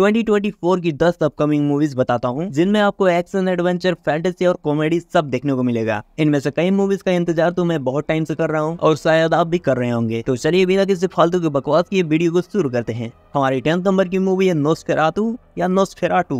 2024 की 10 upcoming movies बताता हूँ जिनमें आपको एक्शन एडवेंचर फैंटेसी और कॉमेडी सब देखने को मिलेगा इनमें से कई मूवीज का इंतजार तो मैं बहुत टाइम से कर रहा हूँ और शायद आप भी कर रहे होंगे तो चलिए बिना किसी फालतू के बकवास की वीडियो को शुरू करते हैं हमारी टेंथ नंबर की मूवी है नोस्फेरातू या नोस्फेराटू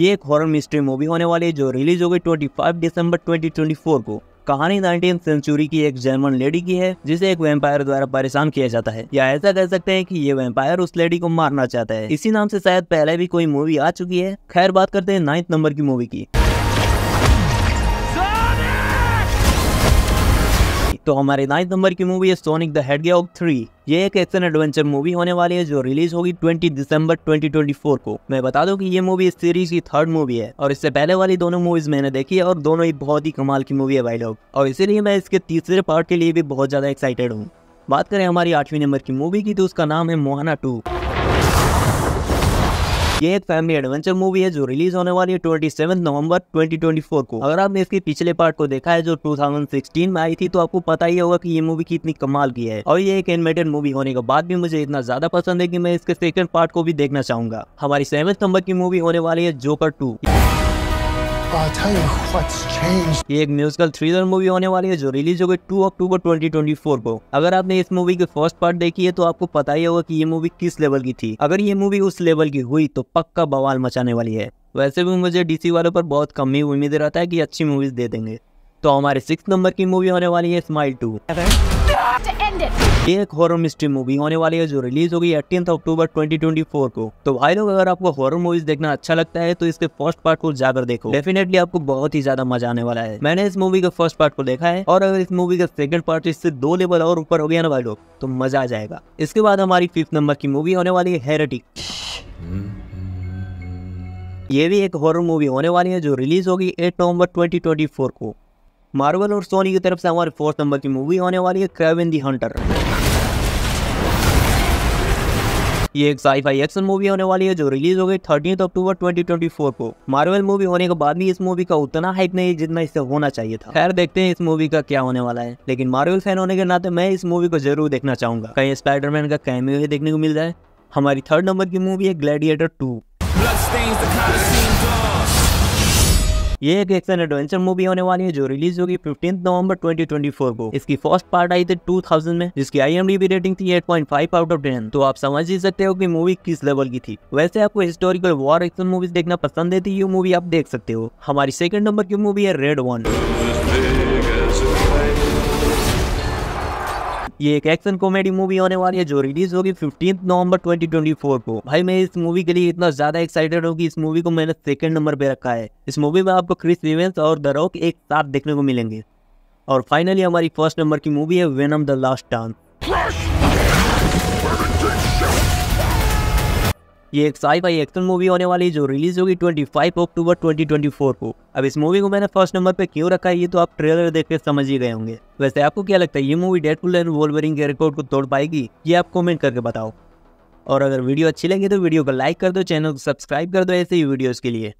ये एक हॉरर मिस्ट्री मूवी होने वाली है जो रिलीज हो गई 25 दिसंबर 2024 को कहानी नाइनटीन सेंचुरी की एक जर्मन लेडी की है जिसे एक वेम्पायर द्वारा परेशान किया जाता है या ऐसा कह सकते हैं कि ये वेम्पायर उस लेडी को मारना चाहता है इसी नाम से शायद पहले भी कोई मूवी आ चुकी है खैर बात करते हैं नाइन्थ नंबर की मूवी की तो हमारे नाइन्थ नंबर की मूवी है सोनिक द हेडगेहॉग थ्री ये एक एक्शन एडवेंचर मूवी होने वाली है जो रिलीज होगी 20 दिसंबर 2024 को मैं बता दूं कि ये मूवी इस सीरीज की थर्ड मूवी है और इससे पहले वाली दोनों मूवीज मैंने देखी है और दोनों ही बहुत ही कमाल की मूवी है भाई लोग और इसीलिए मैं इसके तीसरे पार्ट के लिए भी बहुत ज्यादा एक्साइटेड हूँ बात करें हमारी आठवीं नंबर की मूवी की तो उसका नाम है मोहाना टू ये एक फैमिली एडवेंचर मूवी है जो रिलीज होने वाली है ट्वेंटी नवंबर 2024 को अगर आपने इसके पिछले पार्ट को देखा है जो 2016 में आई थी तो आपको पता ही होगा कि ये मूवी कितनी कमाल की है और ये एक एनिमेटेड मूवी होने के बाद भी मुझे इतना ज्यादा पसंद है की मैं इसके सेकंड पार्ट को भी देखना चाहूंगा हमारी सेवन नंबर की मूवी होने वाली है जोकर टू ये एक म्यूजिकल थ्रिलर मूवी होने वाली है जो रिलीज होगी 2 अक्टूबर 2024 को अगर आपने इस मूवी की फर्स्ट पार्ट देखी है तो आपको पता ही होगा कि ये मूवी किस लेवल की थी अगर ये मूवी उस लेवल की हुई तो पक्का बवाल मचाने वाली है वैसे भी मुझे डीसी वालों पर बहुत कम ही उम्मीद रहता है कि अच्छी मूवीज दे देंगे तो हमारे सिक्स नंबर की मूवी होने वाली है स्माइल टू एक हॉरर मिस्ट्री मूवी होने वाली है जो रिलीज होगी एटीन अक्टूबर 2024 को तो भाई लोग अगर आपको हॉरर मूवीज देखना अच्छा लगता है तो इसके फर्स्ट पार्ट को जाकर देखो डेफिनेटली आपको बहुत ही ज्यादा मजा आने वाला है मैंने इस मूवी का फर्स्ट पार्ट को देखा है और अगर इस मूवी का सेकंड पार्ट इससे दो लेवल और ऊपर हो गया ना भाई लोग तो मजा आ जाएगा इसके बाद हमारी फिफ्थ नंबर की मूवी होने वाली है ये भी एक हॉरर मूवी होने वाली है जो रिलीज होगी 8 नवंबर 2024 को मार्वल और सोनी की तरफ से हमारे फोर्थ नंबर की मूवी होने वाली है क्रेविन दी हंटर ये एक साईफाई एक्शन मूवी होने वाली है जो रिलीज हो गई थर्टीन अक्टूबर 2024 को मार्वल मूवी होने के बाद भी इस मूवी का उतना हाइप नहीं जितना इससे होना चाहिए था खैर देखते हैं इस मूवी का क्या होने वाला है लेकिन मार्वल फैन होने के नाते मैं इस मूवी को जरूर देखना चाहूंगा कहीं स्पाइडरमैन का कैमियो ही देखने को मिल जाए हमारी थर्ड नंबर की मूवी है ग्लैडिएटर टू ये एक एक्शन एडवेंचर मूवी होने वाली है जो रिलीज होगी फिफ्टीन नवंबर 2024 को इसकी फर्स्ट पार्ट आई थी 2000 में जिसकी आईएमडीबी रेटिंग थी 8.5 आउट ऑफ 10 तो आप समझ ही सकते हो कि मूवी किस लेवल की थी वैसे आपको हिस्टोरिकल वॉर एक्शन मूवीज देखना पसंद है तो ये मूवी आप देख सकते हो हमारी सेकंड नंबर की मूवी है रेड वन ये एक एक्शन कॉमेडी मूवी होने वाली है जो रिलीज होगी फिफ्टीन नवंबर 2024 को भाई मैं इस मूवी के लिए इतना ज्यादा एक्साइटेड हूँ कि इस मूवी को मैंने सेकंड नंबर पे रखा है इस मूवी में आपको क्रिस इवेंस और द रॉक एक साथ देखने को मिलेंगे और फाइनली हमारी फर्स्ट नंबर की मूवी है वेनम द लास्ट डांस ये एक साई फाई एक्शन मूवी होने वाली है जो रिलीज होगी 25 अक्टूबर 2024 को अब इस मूवी को मैंने फर्स्ट नंबर पे क्यों रखा है ये तो आप ट्रेलर देख के समझ ही गए होंगे वैसे आपको क्या लगता है ये मूवी डेडपुल एंड वोल्वरिंग के रिकॉर्ड को तोड़ पाएगी ये आप कमेंट करके बताओ और अगर वीडियो अच्छी लगी तो वीडियो को लाइक कर दो चैनल को सब्सक्राइब कर दो ऐसे ही वीडियोज़ के लिए